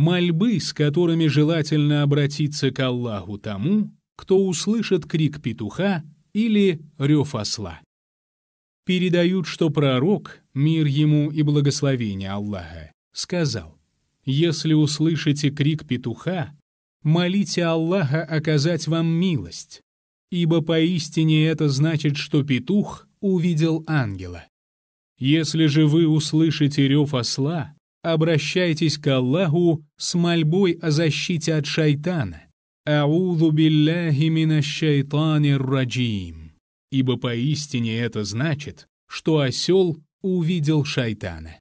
мольбы, с которыми желательно обратиться к Аллаху тому, кто услышит крик петуха или рев осла. Передают, что пророк, мир ему и благословение Аллаха, сказал, «Если услышите крик петуха, молите Аллаха оказать вам милость, ибо поистине это значит, что петух увидел ангела. Если же вы услышите рев осла, обращайтесь к Аллаху с мольбой о защите от шайтана. «Аузу билляхи мина шайтани раджим». Ибо поистине это значит, что осел увидел шайтана.